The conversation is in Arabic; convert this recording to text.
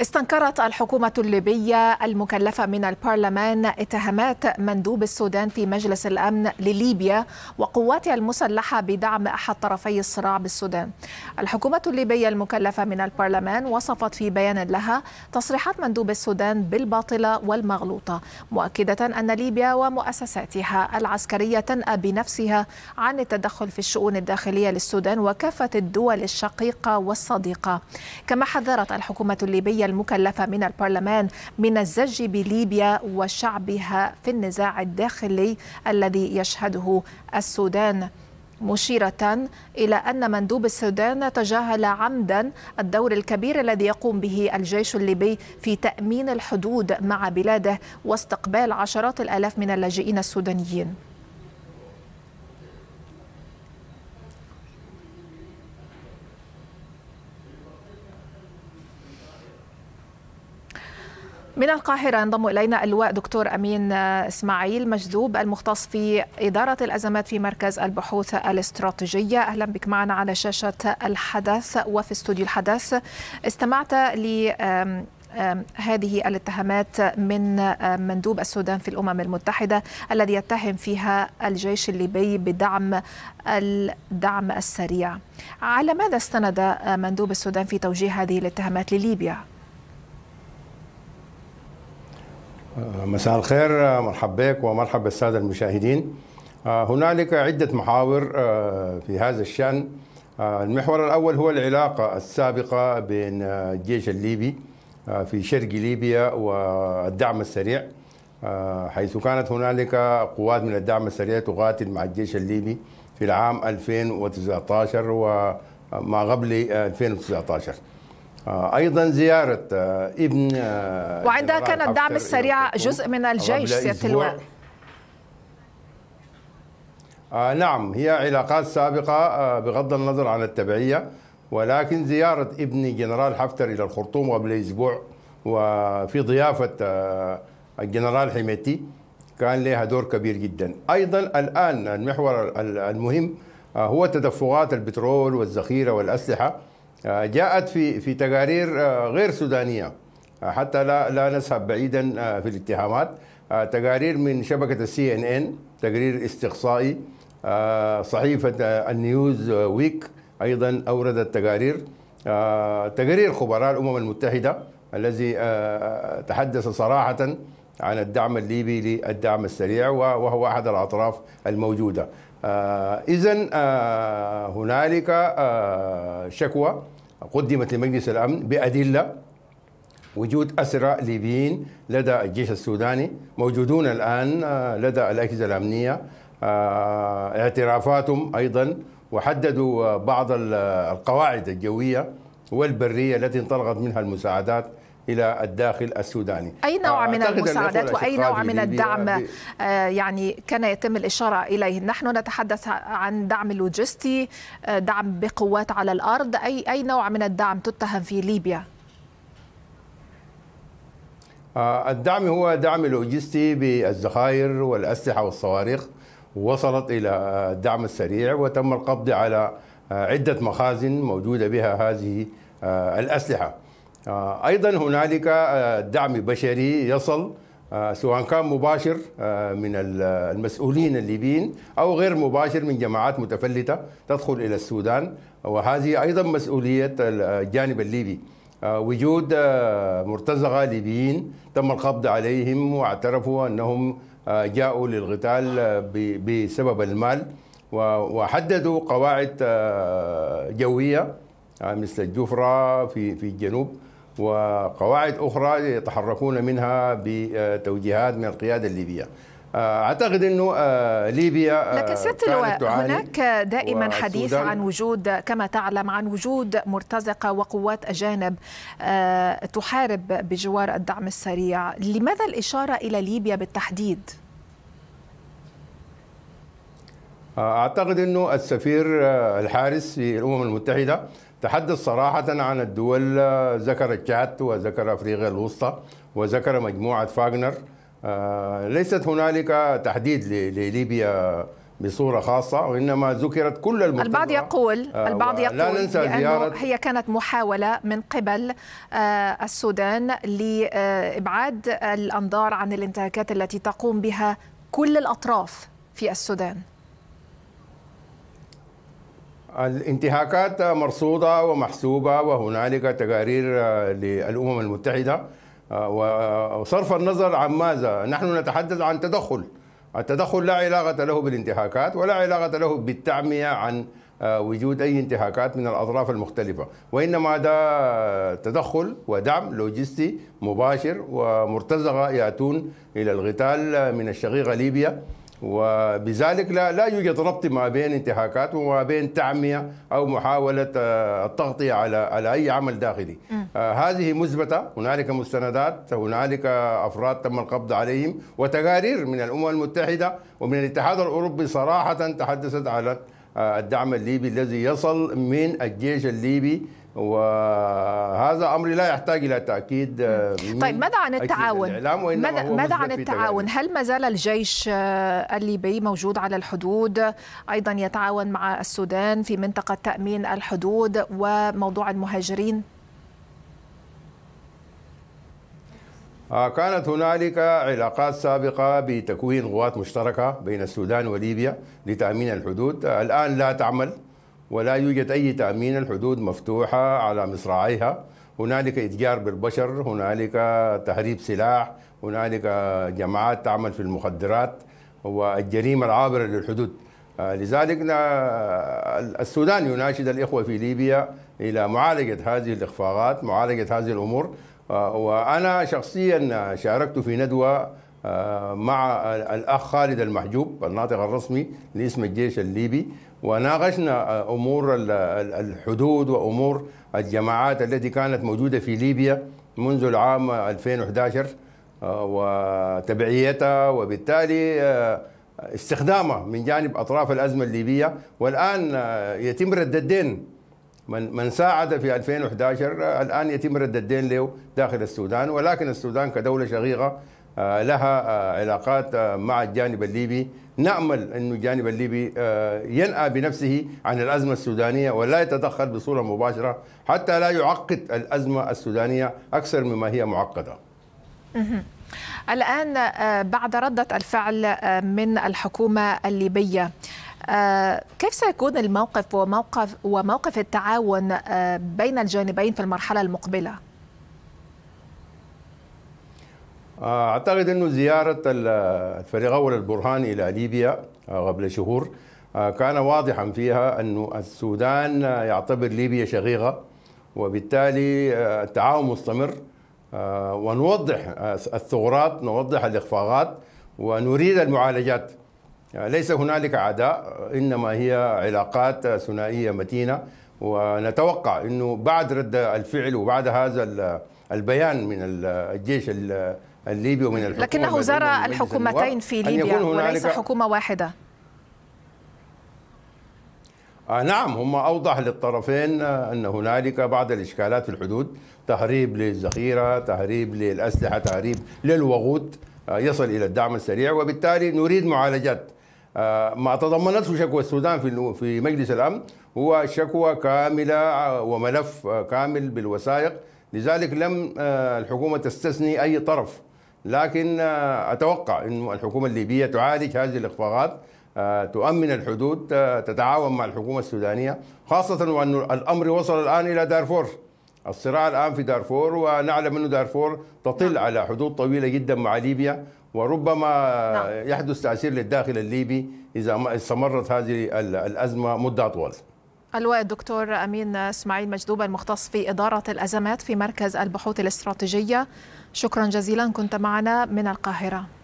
استنكرت الحكومة الليبية المكلفة من البرلمان اتهامات مندوب السودان في مجلس الأمن لليبيا وقواتها المسلحة بدعم أحد طرفي الصراع بالسودان. الحكومة الليبية المكلفة من البرلمان وصفت في بيان لها تصريحات مندوب السودان بالباطلة والمغلوطة، مؤكدة أن ليبيا ومؤسساتها العسكرية تنأى بنفسها عن التدخل في الشؤون الداخلية للسودان وكافة الدول الشقيقة والصديقة. كما حذرت الحكومة الليبية المكلفة من البرلمان من الزج بليبيا وشعبها في النزاع الداخلي الذي يشهده السودان مشيرة إلى أن مندوب السودان تجاهل عمدا الدور الكبير الذي يقوم به الجيش الليبي في تأمين الحدود مع بلاده واستقبال عشرات الآلاف من اللاجئين السودانيين من القاهرة ينضم إلينا اللواء دكتور أمين آه، إسماعيل مجذوب المختص في إدارة الأزمات في مركز البحوث الاستراتيجية أهلا بك معنا على شاشة الحدث وفي استوديو الحدث استمعت ل هذه الاتهامات من آه، مندوب السودان في الامم المتحده الذي يتهم فيها الجيش الليبي بدعم الدعم السريع. على ماذا استند آه، مندوب السودان في توجيه هذه الاتهامات لليبيا؟ مساء الخير مرحبا بك ومرحبا بالساده المشاهدين آه، هنالك عده محاور آه، في هذا الشان آه، المحور الاول هو العلاقه السابقه بين الجيش الليبي في شرق ليبيا والدعم السريع حيث كانت هنالك قوات من الدعم السريع تقاتل مع الجيش الليبي في العام 2019 وما قبل 2019 آه، ايضا زياره آه، ابن آه، وعندها كان الدعم السريع جزء من الجيش سياده اللواء آه نعم هي علاقات سابقة بغض النظر عن التبعية ولكن زيارة ابن جنرال حفتر إلى الخرطوم قبل أسبوع وفي ضيافة الجنرال حميتي كان لها دور كبير جدا أيضا الآن المحور المهم هو تدفقات البترول والذخيرة والأسلحة آه، جاءت في في تقارير آه، غير سودانيه آه، حتى لا لا نذهب بعيدا في الاتهامات تقارير من شبكه السي ان ان تقرير استقصائي صحيفه النيوز ويك ايضا اوردت تقارير تقارير خبراء الامم المتحده الذي تحدث صراحه عن الدعم الليبي للدعم السريع وهو احد الاطراف الموجوده آه، إذا آه، هنالك آه، شكوى قدمت لمجلس الأمن بأدلة وجود أسرى ليبيين لدى الجيش السوداني موجودون الآن لدى الأجهزة الأمنية اعترافاتهم أيضا وحددوا بعض القواعد الجوية والبرية التي انطلقت منها المساعدات الى الداخل السوداني. اي نوع من المساعدات واي نوع من الدعم يعني, آه، يعني كان يتم الاشاره اليه، نحن نتحدث عن دعم لوجستي، آه، دعم بقوات على الارض، اي اي نوع من الدعم تتهم في ليبيا؟ آه، الدعم هو دعم لوجستي بالذخائر والاسلحه والصواريخ وصلت الى الدعم السريع وتم القبض على عده مخازن موجوده بها هذه الاسلحه. آه، ايضا هنالك آه، دعم بشري يصل آه، سواء كان مباشر من المسؤولين الليبيين او غير مباشر من جماعات متفلته تدخل الى السودان وهذه ايضا مسؤوليه الجانب الليبي وجود مرتزقه ليبيين تم القبض عليهم واعترفوا انهم جاءوا للقتال بسبب المال وحددوا قواعد جويه مثل الجفره في في الجنوب وقواعد أخرى يتحركون منها بتوجيهات من القيادة الليبية آه، اعتقد انه آه، ليبيا آه، لكن سياده اللواء هناك دائما حديث عن وجود كما تعلم عن وجود مرتزقه وقوات اجانب تحارب بجوار الدعم السريع، لماذا الاشاره الى ليبيا بالتحديد؟ اعتقد انه السفير الحارس في الامم المتحده تحدث صراحة عن الدول آه، ذكر تشاد وذكر أفريقيا الوسطى وذكر مجموعة فاغنر آه، ليست هنالك تحديد لليبيا بصورة خاصة وإنما ذكرت كل المجتمع البعض يقول آه، البعض يقول لا ننسى زيارة هي كانت محاولة من قبل السودان لإبعاد الأنظار عن الانتهاكات التي تقوم بها كل الأطراف في السودان الانتهاكات مرصودة ومحسوبة وهنالك تقارير آه، للأمم المتحدة آه، وصرف النظر عن ماذا نحن نتحدث عن تدخل التدخل لا علاقة له بالانتهاكات ولا علاقة له بالتعمية عن آه، وجود أي انتهاكات من الأطراف المختلفة وإنما ده تدخل ودعم لوجستي مباشر ومرتزقة يأتون إلى القتال من الشقيقة ليبيا وبذلك لا, لا يوجد ربط ما بين انتهاكات وما بين تعمية أو محاولة آه، التغطية على على أي عمل داخلي آه، هذه مثبتة هنالك مستندات هنالك أفراد تم القبض عليهم وتقارير من الأمم المتحدة ومن الاتحاد الأوروبي صراحة تحدثت على الدعم الليبي الذي يصل من الجيش الليبي وهذا امر لا يحتاج الى تاكيد آه، طيب ماذا عن التعاون؟ ماذا, ماذا عن التعاون؟ هل ما زال الجيش آه، الليبي موجود على الحدود؟ ايضا يتعاون مع السودان في منطقه تامين الحدود وموضوع المهاجرين؟ آه، كانت هنالك علاقات سابقة بتكوين قوات مشتركة بين السودان وليبيا لتأمين الحدود آه، الآن لا تعمل ولا يوجد أي تأمين الحدود مفتوحة على مصراعيها هنالك إتجار بالبشر هنالك تهريب سلاح هنالك جماعات تعمل في المخدرات والجريمة العابرة للحدود آه، لذلك السودان يناشد الإخوة في ليبيا إلى معالجة هذه الإخفاقات معالجة هذه الأمور آه، وأنا شخصيا شاركت في ندوة آه، مع الأخ خالد المحجوب الناطق الرسمي لاسم الجيش الليبي وناقشنا آه، أمور الحدود وأمور الجماعات التي كانت موجودة في ليبيا منذ العام 2011 وتبعيتها وبالتالي استخدامها من جانب أطراف الأزمة الليبية والآن يتم رد الدين من من ساعد في 2011 الان يتم رد الدين له داخل السودان ولكن السودان كدوله شقيقه آه، لها آه، علاقات آه، مع الجانب الليبي نامل أن الجانب الليبي ينأى بنفسه عن الازمه السودانيه ولا يتدخل بصوره مباشره حتى لا يعقد الازمه السودانيه اكثر مما هي معقده. الآن بعد ردة الفعل من الحكومة الليبية آه، كيف سيكون الموقف وموقف وموقف التعاون آه، بين الجانبين في المرحله المقبله؟ آه، اعتقد انه زياره الفريق اول البرهان الى ليبيا قبل شهور كان واضحا فيها انه السودان يعتبر ليبيا شقيقه وبالتالي التعاون مستمر ونوضح الثغرات نوضح الاخفاقات ونريد المعالجات ليس هنالك عداء انما هي علاقات ثنائيه متينه ونتوقع انه بعد رد الفعل وبعد هذا البيان من الجيش الليبي ومن الحكومه لكنه زار الحكومتين في ليبيا وليس حكومه واحده آه نعم هم اوضح للطرفين آه، ان هنالك بعض الاشكالات في الحدود تهريب للذخيره تهريب للاسلحه تهريب للوقود آه، يصل الى الدعم السريع وبالتالي نريد معالجات آه، ما تضمنته شكوى السودان في في مجلس الامن هو شكوى كامله آه، وملف آه، كامل بالوثائق لذلك لم الحكومه تستثني اي طرف لكن اتوقع ان الحكومه الليبيه تعالج هذه الاخفاقات تؤمن الحدود تتعاون مع الحكومه السودانيه خاصه وان الامر وصل الان الى دارفور الصراع الان في دارفور ونعلم انه دارفور تطل على حدود طويله جدا مع ليبيا وربما نعم. يحدث تأثير للداخل الليبي إذا ما استمرت هذه الأزمة مدة اطول الواء الدكتور أمين إسماعيل مجذوب المختص في إدارة الأزمات في مركز البحوث الاستراتيجية شكرا جزيلا كنت معنا من القاهرة